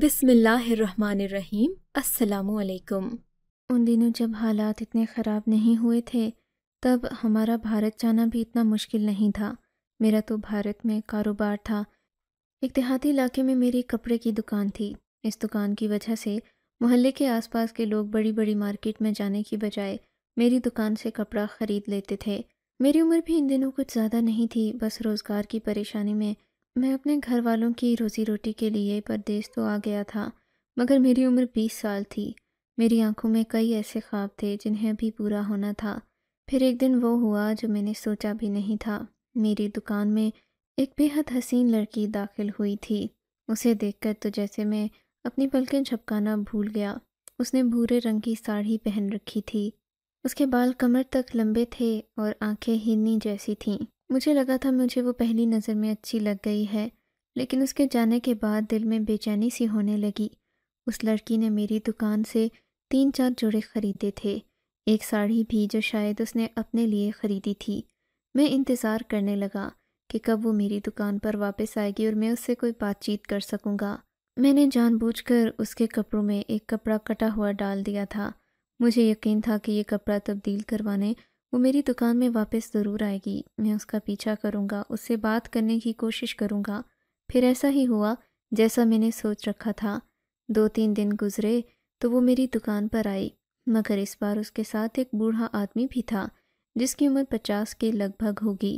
बिसमीम असलकुम उन दिनों जब हालात इतने ख़राब नहीं हुए थे तब हमारा भारत जाना भी इतना मुश्किल नहीं था मेरा तो भारत में कारोबार था एक देहाती इलाके में मेरी कपड़े की दुकान थी इस दुकान की वजह से मोहल्ले के आसपास के लोग बड़ी बड़ी मार्केट में जाने की बजाय मेरी दुकान से कपड़ा ख़रीद लेते थे मेरी उम्र भी इन दिनों कुछ ज़्यादा नहीं थी बस रोज़गार की परेशानी में मैं अपने घर वालों की रोज़ी रोटी के लिए परदेश तो आ गया था मगर मेरी उम्र बीस साल थी मेरी आंखों में कई ऐसे ख्वाब थे जिन्हें अभी पूरा होना था फिर एक दिन वो हुआ जो मैंने सोचा भी नहीं था मेरी दुकान में एक बेहद हसीन लड़की दाखिल हुई थी उसे देखकर तो जैसे मैं अपनी पलकें झपकाना भूल गया उसने भूरे रंग की साड़ी पहन रखी थी उसके बाल कमर तक लंबे थे और आंखें हिरनी जैसी थीं मुझे लगा था मुझे वो पहली नज़र में अच्छी लग गई है लेकिन उसके जाने के बाद दिल में बेचैनी सी होने लगी उस लड़की ने मेरी दुकान से तीन चार जोड़े ख़रीदे थे एक साड़ी भी जो शायद उसने अपने लिए ख़रीदी थी मैं इंतज़ार करने लगा कि कब वो मेरी दुकान पर वापस आएगी और मैं उससे कोई बातचीत कर सकूँगा मैंने जानबूझकर उसके कपड़ों में एक कपड़ा कटा हुआ डाल दिया था मुझे यकीन था कि ये कपड़ा तब्दील करवाने वो मेरी दुकान में वापस ज़रूर आएगी मैं उसका पीछा करूँगा उससे बात करने की कोशिश करूँगा फिर ऐसा ही हुआ जैसा मैंने सोच रखा था दो तीन दिन गुजरे तो वो मेरी दुकान पर आई मगर इस बार उसके साथ एक बूढ़ा आदमी भी था जिसकी उम्र पचास के लगभग होगी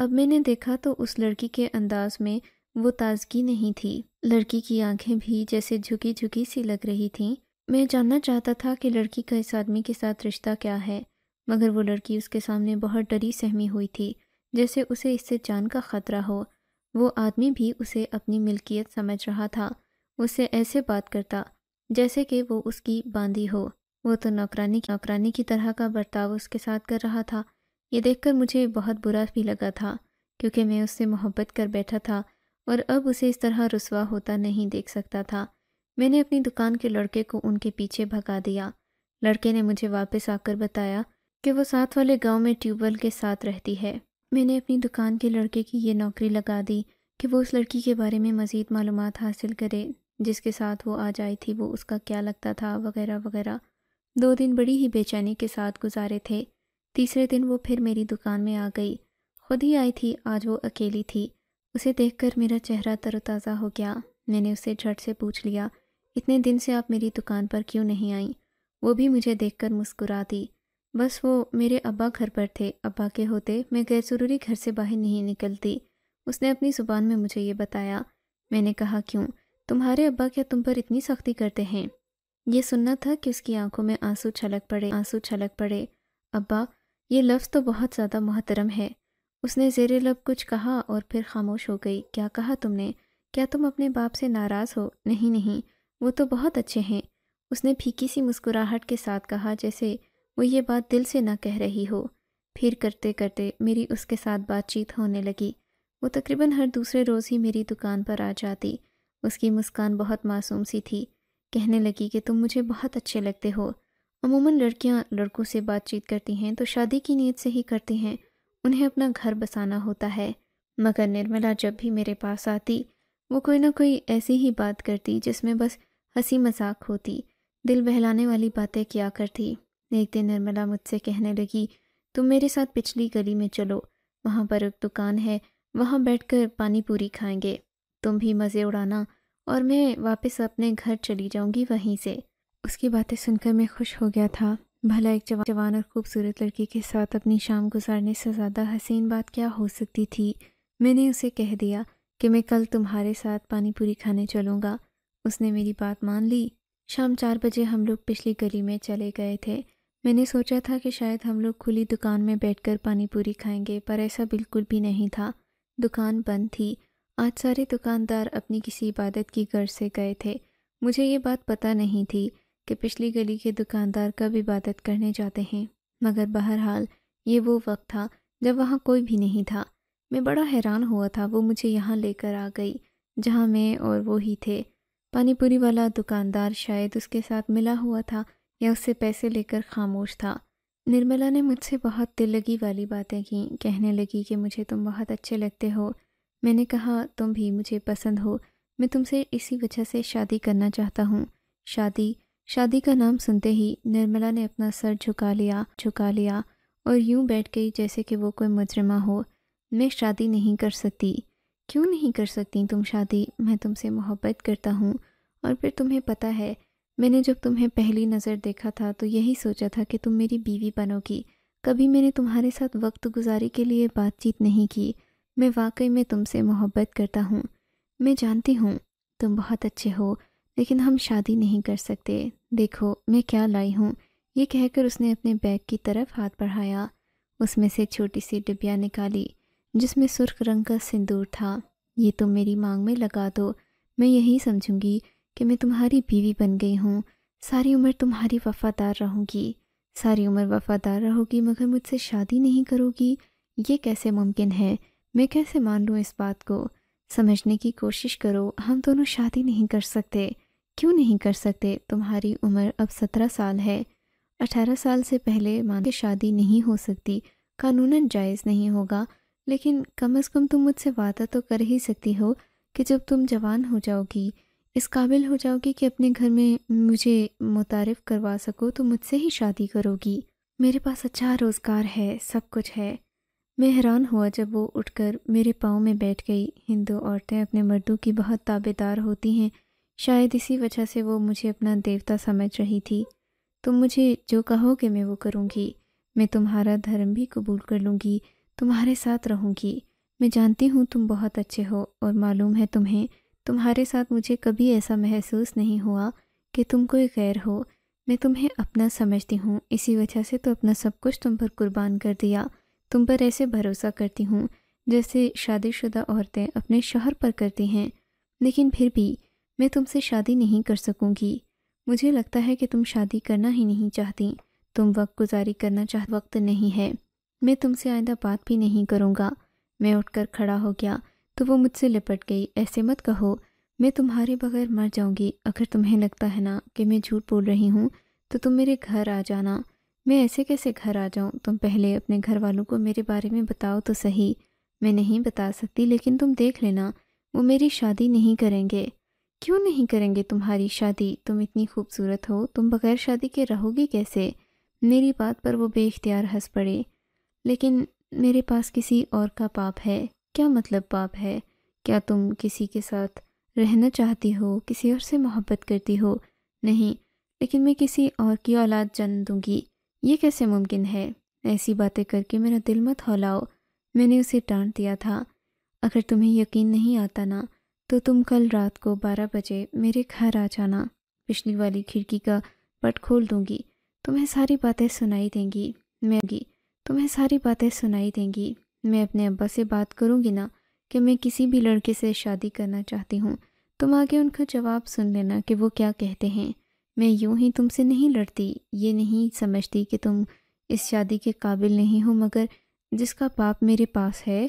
अब मैंने देखा तो उस लड़की के अंदाज में वो ताजगी नहीं थी लड़की की आंखें भी जैसे झुकी झुकी सी लग रही थीं मैं जानना चाहता था कि लड़की का इस आदमी के साथ रिश्ता क्या है मगर वो लड़की उसके सामने बहुत डरी सहमी हुई थी जैसे उसे इससे जान का खतरा हो वो आदमी भी उसे अपनी मिल्कियत समझ रहा था उससे ऐसे बात करता जैसे कि वो उसकी बांदी हो वो तो नौकरानी नौकरानी की तरह का बर्ताव उसके साथ कर रहा था ये देखकर मुझे बहुत बुरा भी लगा था क्योंकि मैं उससे मोहब्बत कर बैठा था और अब उसे इस तरह रसवा होता नहीं देख सकता था मैंने अपनी दुकान के लड़के को उनके पीछे भगा दिया लड़के ने मुझे वापस आकर बताया कि वो साथ वाले गांव में ट्यूबवेल के साथ रहती है मैंने अपनी दुकान के लड़के की ये नौकरी लगा दी कि वो उस लड़की के बारे में मज़ीद मालूम हासिल करे जिसके साथ वो आज आई थी वो उसका क्या लगता था वगैरह वगैरह दो दिन बड़ी ही बेचैनी के साथ गुजारे थे तीसरे दिन वो फिर मेरी दुकान में आ गई खुद ही आई थी आज वो अकेली थी उसे देखकर मेरा चेहरा तरोताज़ा हो गया मैंने उसे झट से पूछ लिया इतने दिन से आप मेरी दुकान पर क्यों नहीं आई वो भी मुझे देखकर मुस्कुरा दी बस वो मेरे अब्बा घर पर थे अब्बा के होते मैं गैर ज़रूरी घर से बाहर नहीं निकलती उसने अपनी ज़ुबान में मुझे ये बताया मैंने कहा क्यों तुम्हारे अब्बा क्या तुम पर इतनी सख्ती करते हैं ये सुनना था कि उसकी आंखों में आंसू छलक पड़े आंसू छलक पड़े अब्बा ये लफ्ज़ तो बहुत ज़्यादा मोहतरम है उसने जेर लब कुछ कहा और फिर खामोश हो गई क्या कहा तुमने क्या तुम अपने बाप से नाराज़ हो नहीं नहीं वो तो बहुत अच्छे हैं उसने फीकी सी मुस्कुराहट के साथ कहा जैसे वो ये बात दिल से ना कह रही हो फिर करते करते मेरी उसके साथ बातचीत होने लगी वो तकरीबन हर दूसरे रोज़ ही मेरी दुकान पर आ जाती उसकी मुस्कान बहुत मासूम सी थी कहने लगी कि तुम मुझे बहुत अच्छे लगते हो अमूमन लड़कियां लड़कों से बातचीत करती हैं तो शादी की नीयत से ही करती हैं उन्हें अपना घर बसाना होता है मगर निर्मला जब भी मेरे पास आती वो कोई ना कोई ऐसी ही बात करती जिसमें बस हंसी मजाक होती दिल बहलाने वाली बातें किया करती एक दिन निर्मला मुझसे कहने लगी तुम मेरे साथ पिछली गली में चलो वहाँ पर एक दुकान है वहाँ बैठकर पानी पूरी खाएंगे तुम भी मज़े उड़ाना और मैं वापस अपने घर चली जाऊँगी वहीं से उसकी बातें सुनकर मैं खुश हो गया था भला एक जवान जवान और खूबसूरत लड़की के साथ अपनी शाम गुजारने से ज़्यादा हसीन बात क्या हो सकती थी मैंने उसे कह दिया कि मैं कल तुम्हारे साथ पानी पूरी खाने चलूँगा उसने मेरी बात मान ली शाम चार बजे हम लोग पिछली गली में चले गए थे मैंने सोचा था कि शायद हम लोग खुली दुकान में बैठकर पानी पूरी खाएंगे पर ऐसा बिल्कुल भी नहीं था दुकान बंद थी आज सारे दुकानदार अपनी किसी इबादत की गर्ज से गए थे मुझे ये बात पता नहीं थी कि पिछली गली के दुकानदार कब इबादत करने जाते हैं मगर बहरहाल ये वो वक्त था जब वहाँ कोई भी नहीं था मैं बड़ा हैरान हुआ था वो मुझे यहाँ लेकर आ गई जहाँ मैं और वो ही थे पानीपुरी वाला दुकानदार शायद उसके साथ मिला हुआ था या उससे पैसे लेकर खामोश था निर्मला ने मुझसे बहुत दिल लगी वाली बातें की कहने लगी कि मुझे तुम बहुत अच्छे लगते हो मैंने कहा तुम भी मुझे पसंद हो मैं तुमसे इसी वजह से शादी करना चाहता हूँ शादी शादी का नाम सुनते ही निर्मला ने अपना सर झुका लिया झुका लिया और यूं बैठ गई जैसे कि वो कोई मुजरमा हो मैं शादी नहीं कर सकती क्यों नहीं कर सकती तुम शादी मैं तुमसे मोहब्बत करता हूँ और फिर तुम्हें पता है मैंने जब तुम्हें पहली नज़र देखा था तो यही सोचा था कि तुम मेरी बीवी बनोगी कभी मैंने तुम्हारे साथ वक्त गुजारी के लिए बातचीत नहीं की मैं वाकई में तुमसे मोहब्बत करता हूँ मैं जानती हूँ तुम बहुत अच्छे हो लेकिन हम शादी नहीं कर सकते देखो मैं क्या लाई हूँ ये कहकर उसने अपने बैग की तरफ हाथ बढ़ाया उसमें से छोटी सी डिबिया निकाली जिसमें सुर्ख रंग का सिंदूर था ये तुम तो मेरी मांग में लगा दो मैं यही समझूंगी कि मैं तुम्हारी बीवी बन गई हूँ सारी उम्र तुम्हारी वफ़ादार रहूँगी सारी उम्र वफ़ादार रहोगी मगर मुझसे शादी नहीं करोगी ये कैसे मुमकिन है मैं कैसे मान लूँ इस बात को समझने की कोशिश करो हम दोनों शादी नहीं कर सकते क्यों नहीं कर सकते तुम्हारी उम्र अब सत्रह साल है अठारह साल से पहले मान के शादी नहीं हो सकती कानूनन जायज़ नहीं होगा लेकिन कम अज़ कम तुम मुझसे वादा तो कर ही सकती हो कि जब तुम जवान हो जाओगी इस काबिल हो जाओगी कि अपने घर में मुझे मुतारफ़ करवा सको तो मुझसे ही शादी करोगी मेरे पास अच्छा रोज़गार है सब कुछ है मैं हैरान हुआ जब वो उठकर मेरे पाँव में बैठ गई हिंदू औरतें अपने मर्दों की बहुत ताबेदार होती हैं शायद इसी वजह से वो मुझे अपना देवता समझ रही थी तुम मुझे जो कहोगे मैं वो करूँगी मैं तुम्हारा धर्म भी कबूल कर लूँगी तुम्हारे साथ रहूँगी मैं जानती हूँ तुम बहुत अच्छे हो और मालूम है तुम्हें तुम्हारे साथ मुझे कभी ऐसा महसूस नहीं हुआ कि तुम कोई गैर हो मैं तुम्हें अपना समझती हूँ इसी वजह से तो अपना सब कुछ तुम पर कुर्बान कर दिया तुम पर ऐसे भरोसा करती हूँ जैसे शादीशुदा औरतें अपने शहर पर करती हैं लेकिन फिर भी मैं तुमसे शादी नहीं कर सकूँगी मुझे लगता है कि तुम शादी करना ही नहीं चाहती तुम वक्त गुजारी करना चाह वक्त नहीं है मैं तुमसे आइंदा बात भी नहीं करूँगा मैं उठकर खड़ा हो गया तो वो मुझसे लिपट गई ऐसे मत कहो मैं तुम्हारे बगैर मर जाऊंगी अगर तुम्हें लगता है ना कि मैं झूठ बोल रही हूँ तो तुम मेरे घर आ जाना मैं ऐसे कैसे घर आ जाऊँ तुम पहले अपने घर वालों को मेरे बारे में बताओ तो सही मैं नहीं बता सकती लेकिन तुम देख लेना वो मेरी शादी नहीं करेंगे क्यों नहीं करेंगे तुम्हारी शादी तुम इतनी खूबसूरत हो तुम बगैर शादी के रहोगी कैसे मेरी बात पर वो बेख्तियार हंस पड़े लेकिन मेरे पास किसी और का पाप है क्या मतलब पाप है क्या तुम किसी के साथ रहना चाहती हो किसी और से मोहब्बत करती हो नहीं लेकिन मैं किसी और की औलाद जन्म दूंगी ये कैसे मुमकिन है ऐसी बातें करके मेरा दिल मत हौलाओ मैंने उसे टाँट दिया था अगर तुम्हें यकीन नहीं आता ना तो तुम कल रात को बारह बजे मेरे घर आ जाना पिछली वाली खिड़की का पट खोल दूंगी तुम्हें सारी बातें सुनाई देंगी मैं तुम्हें सारी बातें सुनाई देंगी मैं अपने अब्बा से बात करूँगी ना कि मैं किसी भी लड़के से शादी करना चाहती हूँ तुम आगे उनका जवाब सुन लेना कि वो क्या कहते हैं मैं यूं ही तुमसे नहीं लड़ती ये नहीं समझती कि तुम इस शादी के काबिल नहीं हो मगर जिसका पाप मेरे पास है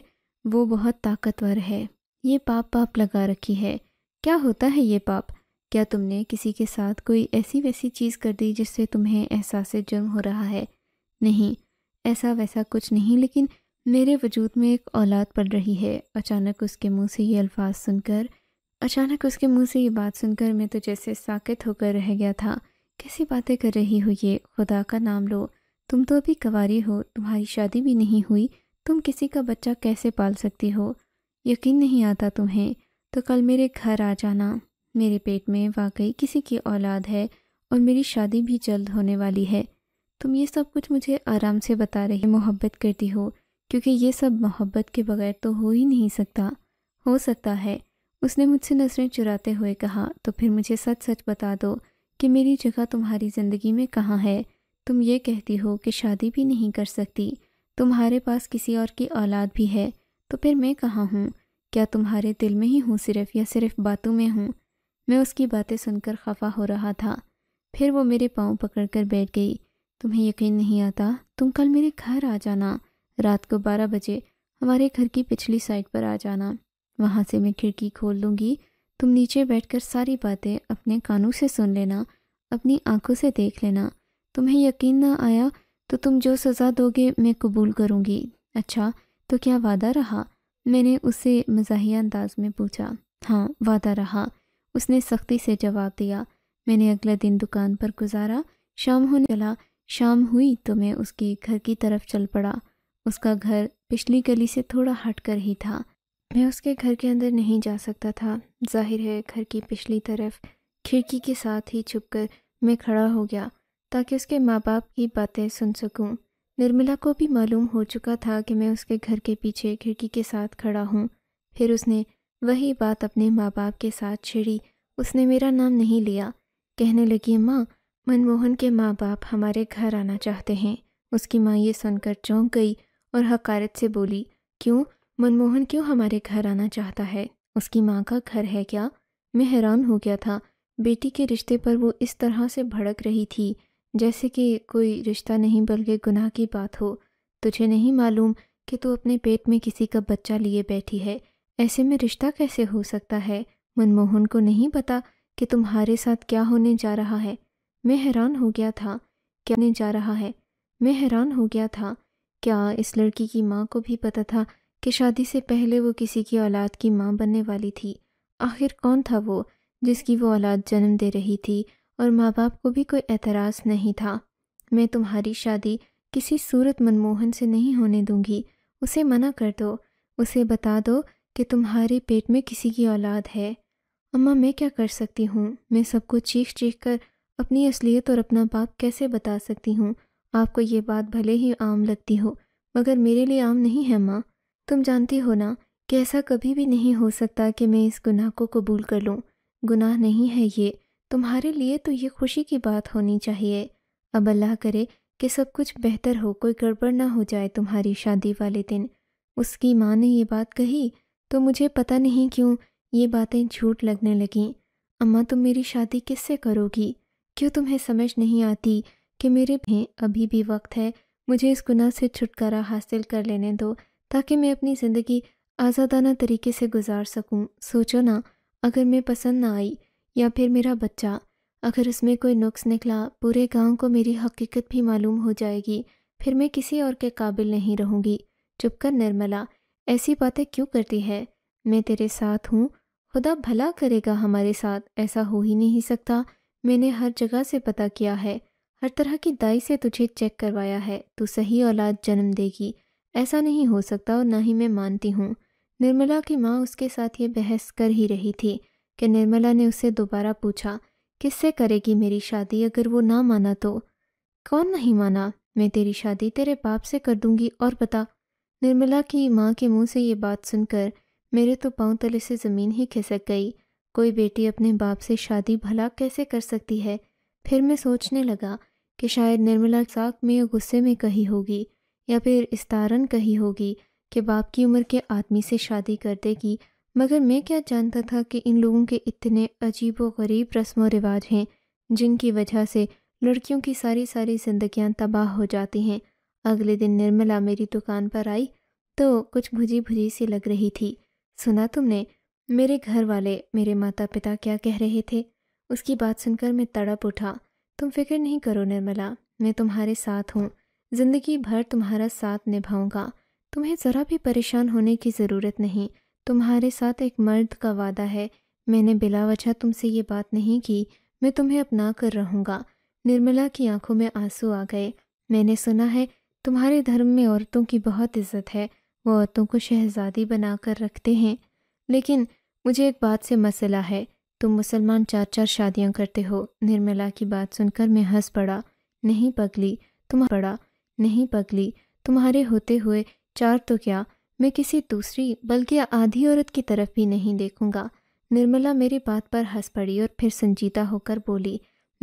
वो बहुत ताकतवर है ये पाप पाप लगा रखी है क्या होता है ये पाप क्या तुमने किसी के साथ कोई ऐसी वैसी चीज़ कर दी जिससे तुम्हें एहसास जुर्म हो रहा है नहीं ऐसा वैसा कुछ नहीं लेकिन मेरे वजूद में एक औलाद पड़ रही है अचानक उसके मुंह से ये अल्फाज सुनकर अचानक उसके मुंह से ये बात सुनकर मैं तो जैसे साकित होकर रह गया था कैसी बातें कर रही हो ये खुदा का नाम लो तुम तो अभी कवारी हो तुम्हारी शादी भी नहीं हुई तुम किसी का बच्चा कैसे पाल सकती हो यकीन नहीं आता तुम्हें तो कल मेरे घर आ जाना मेरे पेट में वाकई किसी की औलाद है और मेरी शादी भी जल्द होने वाली है तुम ये सब कुछ मुझे आराम से बता रही मोहब्बत करती हो क्योंकि ये सब मोहब्बत के बगैर तो हो ही नहीं सकता हो सकता है उसने मुझसे नज़रें चुराते हुए कहा तो फिर मुझे सच सच बता दो कि मेरी जगह तुम्हारी ज़िंदगी में कहाँ है तुम ये कहती हो कि शादी भी नहीं कर सकती तुम्हारे पास किसी और की औलाद भी है तो फिर मैं कहाँ हूँ क्या तुम्हारे दिल में ही हूँ सिर्फ या सिर्फ बातों में हूँ मैं उसकी बातें सुनकर खफा हो रहा था फिर वो मेरे पाँव पकड़कर बैठ गई तुम्हें यकीन नहीं आता तुम कल मेरे घर आ जाना रात को बारह बजे हमारे घर की पिछली साइड पर आ जाना वहाँ से मैं खिड़की खोल लूँगी तुम नीचे बैठकर सारी बातें अपने कानों से सुन लेना अपनी आंखों से देख लेना तुम्हें यकीन ना आया तो तुम जो सज़ा दोगे मैं कबूल करूँगी अच्छा तो क्या वादा रहा मैंने उसे मजाहिया अंदाज में पूछा हाँ वादा रहा उसने सख्ती से जवाब दिया मैंने अगले दिन दुकान पर गुजारा शाम होने चला शाम हुई तो मैं उसके घर की तरफ चल पड़ा उसका घर पिछली गली से थोड़ा हट कर ही था मैं उसके घर के अंदर नहीं जा सकता था जाहिर है घर की पिछली तरफ खिड़की के साथ ही छुपकर मैं खड़ा हो गया ताकि उसके माँ बाप की बातें सुन सकूं। निर्मला को भी मालूम हो चुका था कि मैं उसके घर के पीछे खिड़की के साथ खड़ा हूँ फिर उसने वही बात अपने माँ बाप के साथ छेड़ी उसने मेरा नाम नहीं लिया कहने लगी माँ मनमोहन के माँ बाप हमारे घर आना चाहते हैं उसकी माँ ये सुनकर चौंक गई और हकारत से बोली क्यों मनमोहन क्यों हमारे घर आना चाहता है उसकी माँ का घर है क्या मैं हैरान हो गया था बेटी के रिश्ते पर वो इस तरह से भड़क रही थी जैसे कि कोई रिश्ता नहीं बल्कि गुनाह की बात हो तुझे नहीं मालूम कि तू अपने पेट में किसी का बच्चा लिए बैठी है ऐसे में रिश्ता कैसे हो सकता है मनमोहन को नहीं पता कि तुम्हारे साथ क्या होने जा रहा है मैं हैरान हो गया था क्या होने जा रहा है मैं हैरान हो गया था क्या इस लड़की की माँ को भी पता था कि शादी से पहले वो किसी की औलाद की माँ बनने वाली थी आखिर कौन था वो जिसकी वो औलाद जन्म दे रही थी और माँ बाप को भी कोई एतराज़ नहीं था मैं तुम्हारी शादी किसी सूरत मनमोहन से नहीं होने दूंगी उसे मना कर दो उसे बता दो कि तुम्हारे पेट में किसी की औलाद है अम्मा मैं क्या कर सकती हूँ मैं सबको चीख चीख कर अपनी असलियत और अपना बाप कैसे बता सकती हूँ आपको ये बात भले ही आम लगती हो मगर मेरे लिए आम नहीं है माँ तुम जानती हो ना कि ऐसा कभी भी नहीं हो सकता कि मैं इस गुनाह को कबूल कर लूँ गुनाह नहीं है ये तुम्हारे लिए तो ये खुशी की बात होनी चाहिए अब अल्लाह करे कि सब कुछ बेहतर हो कोई गड़बड़ ना हो जाए तुम्हारी शादी वाले दिन उसकी माँ ने ये बात कही तो मुझे पता नहीं क्यों ये बातें झूठ लगने लगीं अम्मा तुम मेरी शादी किससे करोगी क्यों तुम्हें समझ नहीं आती कि मेरे भी अभी भी वक्त है मुझे इस गुनाह से छुटकारा हासिल कर लेने दो ताकि मैं अपनी ज़िंदगी आज़ादाना तरीके से गुजार सकूं। सोचो ना अगर मैं पसंद ना आई या फिर मेरा बच्चा अगर उसमें कोई नुक्स निकला पूरे गांव को मेरी हकीकत भी मालूम हो जाएगी फिर मैं किसी और के काबिल नहीं रहूँगी चुप कर निर्मला ऐसी बातें क्यों करती है मैं तेरे साथ हूँ खुदा भला करेगा हमारे साथ ऐसा हो ही नहीं सकता मैंने हर जगह से पता किया है हर तरह की दाई से तुझे चेक करवाया है तू सही औलाद जन्म देगी ऐसा नहीं हो सकता और ना ही मैं मानती हूँ निर्मला की माँ उसके साथ ये बहस कर ही रही थी कि निर्मला ने उसे दोबारा पूछा किससे करेगी मेरी शादी अगर वो ना माना तो कौन नहीं माना मैं तेरी शादी तेरे बाप से कर दूंगी और पता निर्मला की माँ के मुंह से ये बात सुनकर मेरे तो पाँव तले से ज़मीन ही खिसक गई कोई बेटी अपने बाप से शादी भला कैसे कर सकती है फिर मैं सोचने लगा कि शायद निर्मला साक में गुस्से में कही होगी या फिर इस तारन कही होगी कि बाप की उम्र के आदमी से शादी कर देगी मगर मैं क्या जानता था कि इन लोगों के इतने अजीब व गरीब रस्म व रिवाज हैं जिनकी वजह से लड़कियों की सारी सारी जिंदगियां तबाह हो जाती हैं अगले दिन निर्मला मेरी दुकान पर आई तो कुछ भुजी भुजी सी लग रही थी सुना तुमने मेरे घर वाले मेरे माता पिता क्या कह रहे थे उसकी बात सुनकर मैं तड़प उठा तुम फिक्र नहीं करो निर्मला मैं तुम्हारे साथ हूँ ज़िंदगी भर तुम्हारा साथ निभाऊंगा तुम्हें ज़रा भी परेशान होने की ज़रूरत नहीं तुम्हारे साथ एक मर्द का वादा है मैंने बिलावजह तुमसे ये बात नहीं की मैं तुम्हें अपना कर रहूँगा निर्मला की आंखों में आंसू आ गए मैंने सुना है तुम्हारे धर्म में औरतों की बहुत इज्जत है वो औरतों को शहजादी बनाकर रखते हैं लेकिन मुझे एक बात से मसला है तुम मुसलमान चार चार शादियां करते हो निर्मला की बात सुनकर मैं हंस पड़ा नहीं पगली तुम पड़ा नहीं पगली तुम्हारे होते हुए चार तो क्या मैं किसी दूसरी बल्कि आधी औरत की तरफ भी नहीं देखूंगा निर्मला मेरी बात पर हंस पड़ी और फिर संजीदा होकर बोली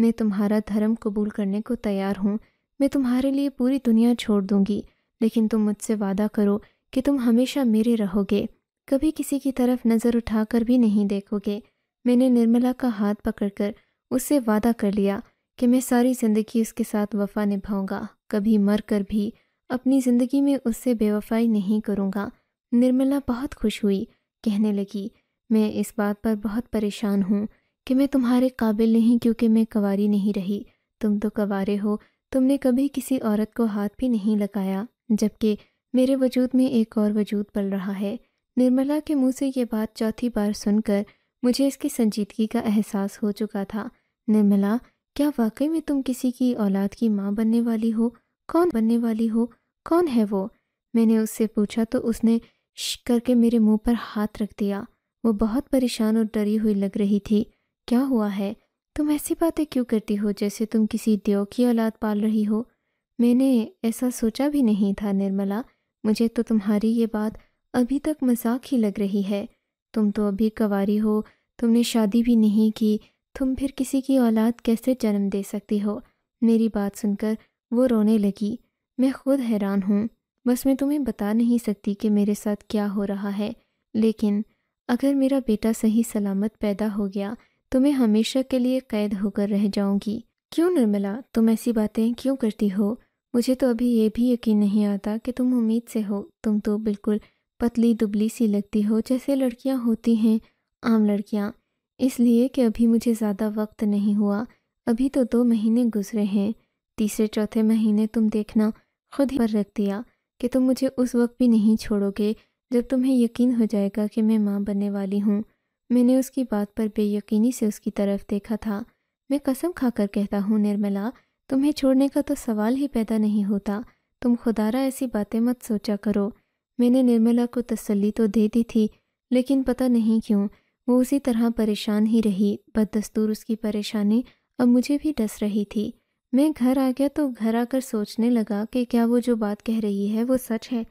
मैं तुम्हारा धर्म कबूल करने को तैयार हूँ मैं तुम्हारे लिए पूरी दुनिया छोड़ दूंगी लेकिन तुम मुझसे वादा करो कि तुम हमेशा मेरे रहोगे कभी किसी की तरफ नज़र उठाकर भी नहीं देखोगे मैंने निर्मला का हाथ पकड़कर उससे वादा कर लिया कि मैं सारी ज़िंदगी उसके साथ वफा निभाऊंगा कभी मर कर भी अपनी ज़िंदगी में उससे बेवफाई नहीं करूँगा निर्मला बहुत खुश हुई कहने लगी मैं इस बात पर बहुत परेशान हूँ कि मैं तुम्हारे काबिल नहीं क्योंकि मैं कवारी नहीं रही तुम तो कवारे हो तुमने कभी किसी औरत को हाथ भी नहीं लगाया जबकि मेरे वजूद में एक और वजूद पल रहा है निर्मला के मुंह से ये बात चौथी बार सुनकर मुझे इसकी संजीदगी का एहसास हो चुका था निर्मला क्या वाकई में तुम किसी की औलाद की माँ बनने वाली हो कौन बनने वाली हो कौन है वो मैंने उससे पूछा तो उसने श करके मेरे मुंह पर हाथ रख दिया वो बहुत परेशान और डरी हुई लग रही थी क्या हुआ है तुम ऐसी बातें क्यों करती हो जैसे तुम किसी देव की औलाद पाल रही हो मैंने ऐसा सोचा भी नहीं था निर्मला मुझे तो तुम्हारी ये बात अभी तक मजाक ही लग रही है तुम तो अभी कवारी हो तुमने शादी भी नहीं की तुम फिर किसी की औलाद कैसे जन्म दे सकती हो मेरी बात सुनकर वो रोने लगी मैं खुद हैरान हूँ बस मैं तुम्हें बता नहीं सकती कि मेरे साथ क्या हो रहा है लेकिन अगर मेरा बेटा सही सलामत पैदा हो गया तो मैं हमेशा के लिए कैद होकर रह जाऊंगी क्यों निर्मला तुम ऐसी बातें क्यों करती हो मुझे तो अभी ये भी यकीन नहीं आता कि तुम उम्मीद से हो तुम तो बिल्कुल पतली दुबली सी लगती हो जैसे लड़कियां होती हैं आम लड़कियां इसलिए कि अभी मुझे ज़्यादा वक्त नहीं हुआ अभी तो दो महीने गुजरे हैं तीसरे चौथे महीने तुम देखना खुद पर रख दिया कि तुम मुझे उस वक्त भी नहीं छोड़ोगे जब तुम्हें यकीन हो जाएगा कि मैं माँ बनने वाली हूँ मैंने उसकी बात पर बेयकीनी से उसकी तरफ देखा था मैं कसम खाकर कहता हूँ निर्मला तुम्हें छोड़ने का तो सवाल ही पैदा नहीं होता तुम खुदारा ऐसी बातें मत सोचा करो मैंने निर्मला को तसल्ली तो दे दी थी लेकिन पता नहीं क्यों वो उसी तरह परेशान ही रही बददस्तूर उसकी परेशानी अब मुझे भी डस रही थी मैं घर आ गया तो घर आकर सोचने लगा कि क्या वो जो बात कह रही है वो सच है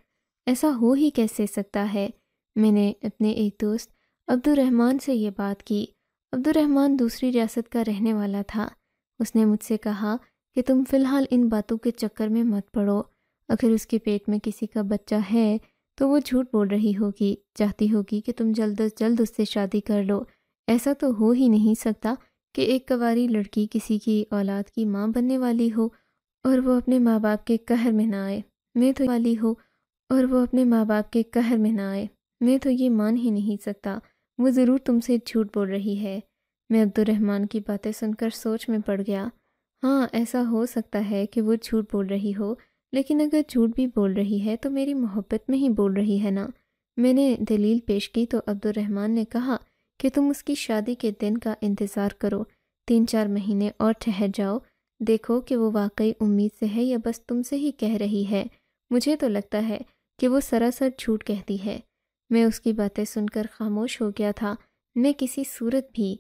ऐसा हो ही कैसे सकता है मैंने अपने एक दोस्त अब्दुलरहमान से ये बात की अब्दुलरहमान दूसरी रियासत का रहने वाला था उसने मुझसे कहा कि तुम फ़िलहाल इन बातों के चक्कर में मत पड़ो अगर उसके पेट में किसी का बच्चा है तो वो झूठ बोल रही होगी चाहती होगी कि तुम जल्द अज जल्द उससे शादी कर लो ऐसा तो हो ही नहीं सकता कि एक कवारी लड़की किसी की औलाद की माँ बनने वाली हो और वो अपने माँ बाप के कहर में ना आए मैं तो वाली हो और वो अपने माँ बाप के कहर में ना आए मैं तो ये मान ही नहीं सकता वो ज़रूर तुमसे झूठ बोल रही है मैं अब्दुलरहमान की बातें सुनकर सोच में पड़ गया हाँ ऐसा हो सकता है कि वो झूठ बोल रही हो लेकिन अगर झूठ भी बोल रही है तो मेरी मोहब्बत में ही बोल रही है ना मैंने दलील पेश की तो अब्दुलरहमान ने कहा कि तुम उसकी शादी के दिन का इंतज़ार करो तीन चार महीने और ठहर जाओ देखो कि वो वाकई उम्मीद से है या बस तुमसे ही कह रही है मुझे तो लगता है कि वो सरासर झूठ कहती है मैं उसकी बातें सुनकर खामोश हो गया था मैं किसी सूरत भी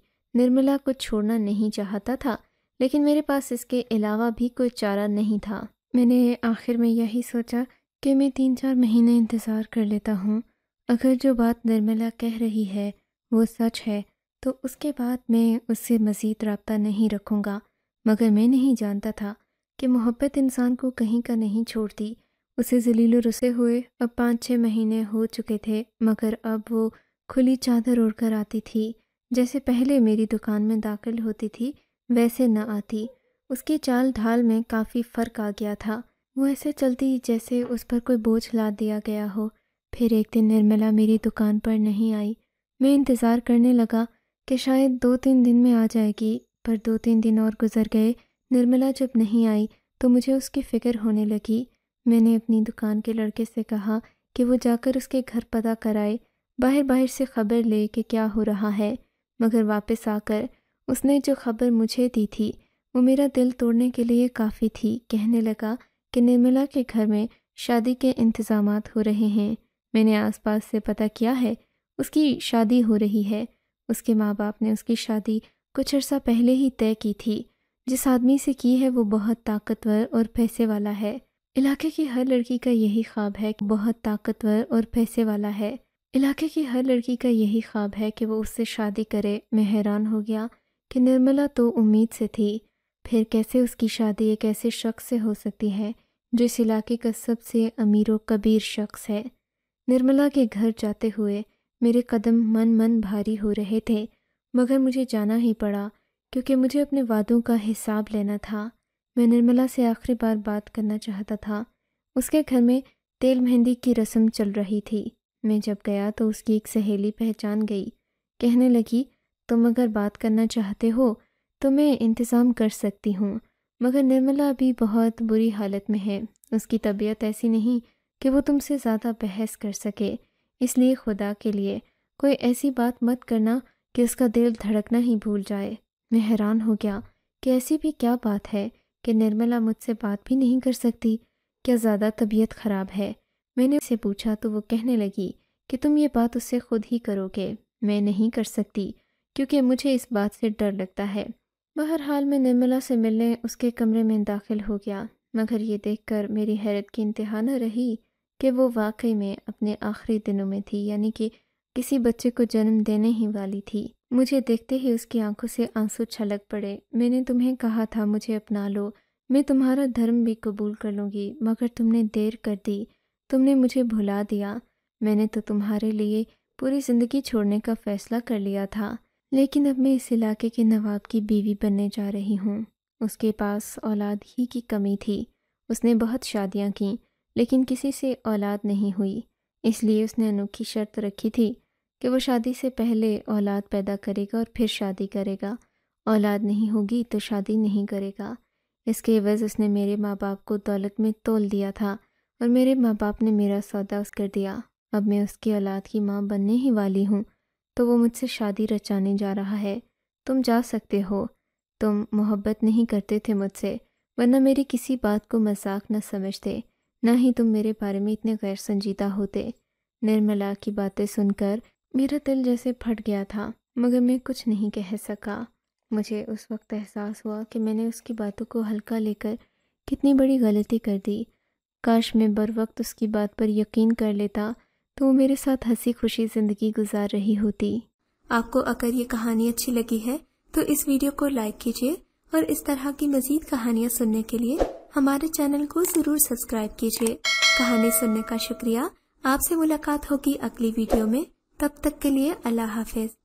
निर्मला को छोड़ना नहीं चाहता था लेकिन मेरे पास इसके अलावा भी कोई चारा नहीं था मैंने आखिर में यही सोचा कि मैं तीन चार महीने इंतज़ार कर लेता हूँ अगर जो बात निर्मला कह रही है वो सच है तो उसके बाद मैं उससे मज़ीद रबता नहीं रखूँगा मगर मैं नहीं जानता था कि मोहब्बत इंसान को कहीं का नहीं छोड़ती उसे जलील रुसे हुए अब पाँच छः महीने हो चुके थे मगर अब वो खुली चादर ओढ़ कर आती थी जैसे पहले मेरी दुकान में दाखिल होती थी वैसे न आती उसकी चाल ढाल में काफ़ी फ़र्क आ गया था वो ऐसे चलती जैसे उस पर कोई बोझ ला दिया गया हो फिर एक दिन निर्मला मेरी दुकान पर नहीं आई मैं इंतज़ार करने लगा कि शायद दो तीन दिन में आ जाएगी पर दो तीन दिन और गुजर गए निर्मला जब नहीं आई तो मुझे उसकी फ़िक्र होने लगी मैंने अपनी दुकान के लड़के से कहा कि वो जाकर उसके घर पता कराए बाहर बाहर से ख़बर ले कि क्या हो रहा है मगर वापस आकर उसने जो खबर मुझे दी थी वो मेरा दिल तोड़ने के लिए काफ़ी थी कहने लगा कि निर्मला के घर में शादी के इंतज़ाम हो रहे हैं मैंने आसपास से पता किया है उसकी शादी हो रही है उसके माँ बाप ने उसकी शादी कुछ अर्सा पहले ही तय की थी जिस आदमी से की है वो बहुत ताकतवर और पैसे वाला है इलाके की हर लड़की का यही ख्वाब है कि बहुत ताकतवर और पैसे वाला है इलाके की हर लड़की का यही ख्वाब है कि वो उससे शादी करे मैं हैरान हो गया कि निर्मला तो उम्मीद से थी फिर कैसे उसकी शादी एक ऐसे शख्स से हो सकती है जो इस इलाके का सबसे अमीर कबीर शख्स है निर्मला के घर जाते हुए मेरे कदम मन मन भारी हो रहे थे मगर मुझे जाना ही पड़ा क्योंकि मुझे अपने वादों का हिसाब लेना था मैं निर्मला से आखिरी बार बात करना चाहता था उसके घर में तेल मेहंदी की रस्म चल रही थी मैं जब गया तो उसकी एक सहेली पहचान गई कहने लगी तुम अगर बात करना चाहते हो तो मैं इंतज़ाम कर सकती हूँ मगर निर्मला अभी बहुत बुरी हालत में है उसकी तबीयत ऐसी नहीं कि वो तुमसे ज़्यादा बहस कर सके इसलिए खुदा के लिए कोई ऐसी बात मत करना कि उसका दिल धड़कना ही भूल जाए मैं हैरान हो गया कि ऐसी भी क्या बात है कि निर्मला मुझसे बात भी नहीं कर सकती क्या ज़्यादा तबीयत ख़राब है मैंने उससे पूछा तो वो कहने लगी कि तुम ये बात उससे खुद ही करोगे मैं नहीं कर सकती क्योंकि मुझे इस बात से डर लगता है बहरहाल मैं निर्मला से मिलने उसके कमरे में दाखिल हो गया मगर ये देखकर मेरी हैरत की इंतहा न रही कि वो वाकई में अपने आखिरी दिनों में थी यानी कि किसी बच्चे को जन्म देने ही वाली थी मुझे देखते ही उसकी आंखों से आंसू छलक पड़े मैंने तुम्हें कहा था मुझे अपना लो मैं तुम्हारा धर्म भी कबूल कर लूँगी मगर तुमने देर कर दी तुमने मुझे भुला दिया मैंने तो तुम्हारे लिए पूरी ज़िंदगी छोड़ने का फ़ैसला कर लिया था लेकिन अब मैं इस इलाके के नवाब की बीवी बनने जा रही हूँ उसके पास औलाद ही की कमी थी उसने बहुत शादियाँ की लेकिन किसी से औलाद नहीं हुई इसलिए उसने अनोखी शर्त रखी थी कि वो शादी से पहले औलाद पैदा करेगा और फिर शादी करेगा औलाद नहीं होगी तो शादी नहीं करेगा इसके एवज़ उसने मेरे माँ बाप को दौलत में तोल दिया था और मेरे माँ बाप ने मेरा सौदा उस कर दिया अब मैं उसकी औलाद की माँ बनने ही वाली हूँ तो वो मुझसे शादी रचाने जा रहा है तुम जा सकते हो तुम मोहब्बत नहीं करते थे मुझसे वरना मेरी किसी बात को मजाक न समझते ना ही तुम मेरे बारे में इतने गैर संजीदा होते निर्मला की बातें सुनकर मेरा दिल जैसे फट गया था मगर मैं कुछ नहीं कह सका मुझे उस वक्त एहसास हुआ कि मैंने उसकी बातों को हल्का लेकर कितनी बड़ी गलती कर दी काश मैं बर वक्त उसकी बात पर यकीन कर लेता तो वो मेरे साथ हंसी खुशी ज़िंदगी गुजार रही होती आपको अगर ये कहानी अच्छी लगी है तो इस वीडियो को लाइक कीजिए और इस तरह की मजीद कहानियाँ सुनने के लिए हमारे चैनल को ज़रूर सब्सक्राइब कीजिए कहानी सुनने का शुक्रिया आपसे मुलाकात होगी अगली वीडियो में तब तक के लिए अल्लाह हाफिज